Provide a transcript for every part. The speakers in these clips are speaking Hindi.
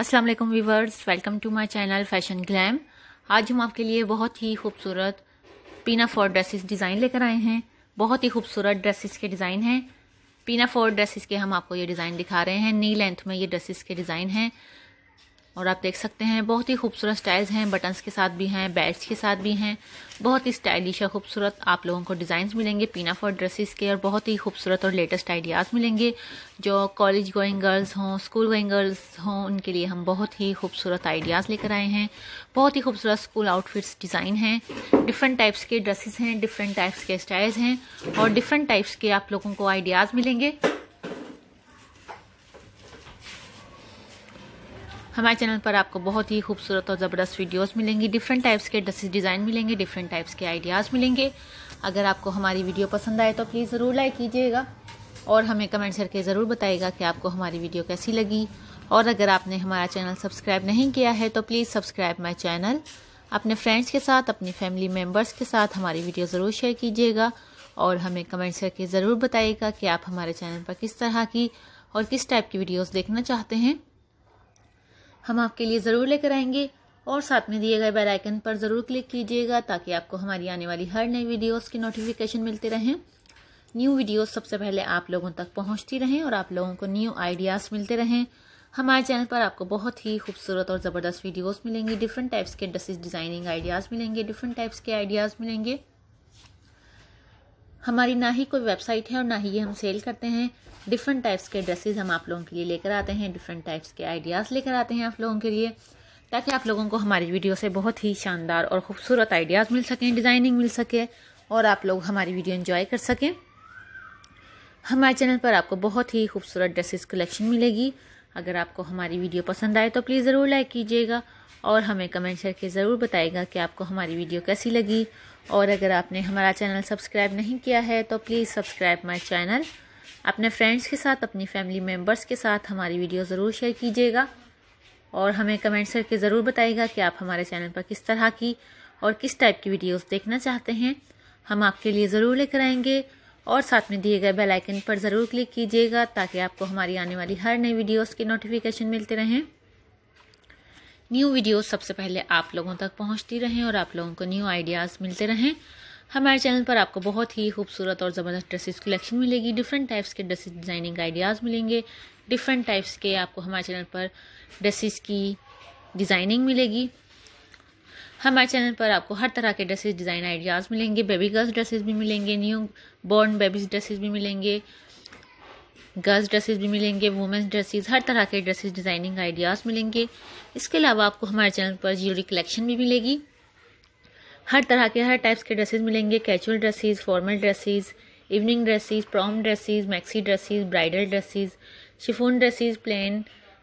असलम वालेकुम viewers welcome to my channel fashion glam आज हम आपके लिए बहुत ही खूबसूरत पीना फॉर ड्रेसेस डिज़ाइन लेकर आए हैं बहुत ही खूबसूरत ड्रेसेस के डिज़ाइन हैं पीना फॉर ड्रेसेस के हम आपको ये डिज़ाइन दिखा रहे हैं नी लेंथ में ये ड्रेसेस के डिज़ाइन हैं और आप देख सकते हैं बहुत ही खूबसूरत स्टाइल्स हैं बटन्स के साथ भी हैं बेड्स के साथ भी हैं बहुत ही स्टाइलिश और खूबसूरत आप लोगों को डिज़ाइंस मिलेंगे पीना फॉर ड्रेसेस के और बहुत ही खूबसूरत और लेटेस्ट आइडियाज़ मिलेंगे जो कॉलेज गोइंग गर्ल्स हों स्कूल गोइंग गर्ल्स हों उनके लिए हम बहुत ही खूबसूरत आइडियाज़ लेकर आए हैं बहुत ही खूबसूरत स्कूल आउटफिट्स डिज़ाइन हैं डिफरेंट टाइप्स के ड्रेसेस हैं डिफरेंट टाइप्स के स्टाइल्स हैं और डिफरेंट टाइप्स के आप लोगों को आइडियाज़ मिलेंगे हमारे चैनल पर आपको बहुत ही खूबसूरत और ज़बरदस्त वीडियोस मिलेंगी डिफरेंट टाइप्स के ड्रेसेस डिज़ाइन मिलेंगे डिफरेंट टाइप्स के आइडियाज़ मिलेंगे अगर आपको हमारी वीडियो पसंद आए तो प्लीज़ ज़रूर लाइक कीजिएगा और हमें कमेंट करके ज़रूर बताइएगा कि आपको हमारी वीडियो कैसी लगी और अगर आपने हमारा चैनल सब्सक्राइब नहीं किया है तो प्लीज़ सब्सक्राइब माई चैनल अपने फ्रेंड्स के साथ अपनी फैमिली मेम्बर्स के साथ हमारी वीडियो ज़रूर शेयर कीजिएगा और हमें कमेंट्स करके ज़रूर बताइएगा कि आप हमारे चैनल पर किस तरह की और किस टाइप की वीडियोस देखना चाहते हैं हम आपके लिए ज़रूर लेकर आएंगे और साथ में दिए गए बेल आइकन पर ज़रूर क्लिक कीजिएगा ताकि आपको हमारी आने वाली हर नई वीडियोस की नोटिफिकेशन मिलते रहें न्यू वीडियोस सबसे पहले आप लोगों तक पहुंचती रहें और आप लोगों को न्यू आइडियाज़ मिलते रहें हमारे चैनल पर आपको बहुत ही खूबसूरत और ज़बरदस्त वीडियोज़ मिलेंगी डिफरेंट टाइप्स के ड्रेसिस डिज़ाइनिंग आइडियाज़ मिलेंगे डिफरेंट टाइप्स के आइडियाज़ मिलेंगे हमारी ना ही कोई वेबसाइट है और ना ही ये हम सेल करते हैं डिफरेंट टाइप्स के ड्रेसेस हम आप लोगों के लिए लेकर आते हैं डिफरेंट टाइप्स के आइडियाज़ लेकर आते हैं आप लोगों के लिए ताकि आप लोगों को हमारी वीडियो से बहुत ही शानदार और खूबसूरत आइडियाज़ मिल सकें डिज़ाइनिंग मिल सके और आप लोग हमारी वीडियो इन्जॉय कर सकें हमारे चैनल पर आपको बहुत ही खूबसूरत ड्रेसेस कलेक्शन मिलेगी अगर आपको हमारी वीडियो पसंद आए तो प्लीज़ ज़रूर लाइक कीजिएगा और हमें कमेंट करके ज़रूर बताएगा कि आपको हमारी वीडियो कैसी लगी और अगर आपने हमारा चैनल सब्सक्राइब नहीं किया है तो प्लीज़ सब्सक्राइब माई चैनल अपने फ्रेंड्स के साथ अपनी फैमिली मेम्बर्स के साथ हमारी वीडियो ज़रूर शेयर कीजिएगा और हमें कमेंट्स करके ज़रूर बताइएगा कि आप हमारे चैनल पर किस तरह की और किस टाइप की वीडियोस देखना चाहते हैं हम आपके लिए ज़रूर लेकर आएंगे और साथ में दिए गए बेल आइकन पर ज़रूर क्लिक कीजिएगा ताकि आपको हमारी आने वाली हर नई वीडियोस की नोटिफिकेशन मिलते रहें न्यू वीडियोस सबसे पहले आप लोगों तक पहुंचती रहें और आप लोगों को न्यू आइडियाज़ मिलते रहें हमारे चैनल पर आपको बहुत ही खूबसूरत और ज़बरदस्त ड्रेसेस कलेक्शन मिलेगी डिफरेंट टाइप्स के ड्रेसेस डिज़ाइनिंग आइडियाज़ मिलेंगे डिफरेंट टाइप्स के आपको हमारे चैनल पर ड्रेसेस की डिज़ाइनिंग मिलेगी हमारे चैनल पर आपको हर तरह के ड्रेसेस डिज़ाइन आइडियाज़ मिलेंगे बेबी गर्ल्स ड्रेसेस भी मिलेंगे न्यू बॉर्न बेबीज ड्रेसेस भी मिलेंगे गर्ल्स ड्रेसेस भी मिलेंगे वुमेंस ड्रेसेस हर तरह के ड्रेसेस डिज़ाइनिंग आइडियाज़ मिलेंगे इसके अलावा आपको हमारे चैनल पर ज्वेलरी कलेक्शन भी मिलेगी हर तरह के हर टाइप्स के ड्रेसेस मिलेंगे casual dresses formal dresses evening dresses prom dresses maxi dresses bridal dresses chiffon dresses plain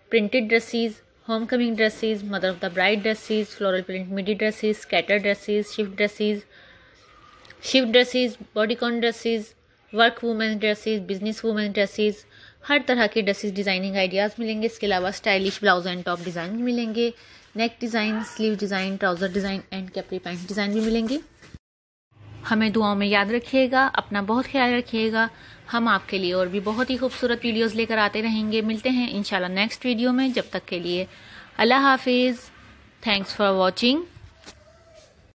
printed dresses homecoming dresses mother of the bride dresses floral print midi dresses skater dresses shift dresses shift dresses bodycon dresses work women dresses business women dresses हर तरह के ड्रेसेस डिज़ाइनिंग आइडियाज़ मिलेंगे इसके अलावा stylish blouse and top design मिलेंगे neck design sleeve design trouser design and capri pant design भी मिलेंगे हमें दुआओं में याद रखिएगा अपना बहुत ख्याल रखिएगा हम आपके लिए और भी बहुत ही खूबसूरत वीडियोस लेकर आते रहेंगे मिलते हैं इंशाल्लाह नेक्स्ट वीडियो में जब तक के लिए अल्लाह हाफिज़ थैंक्स फॉर वॉचिंग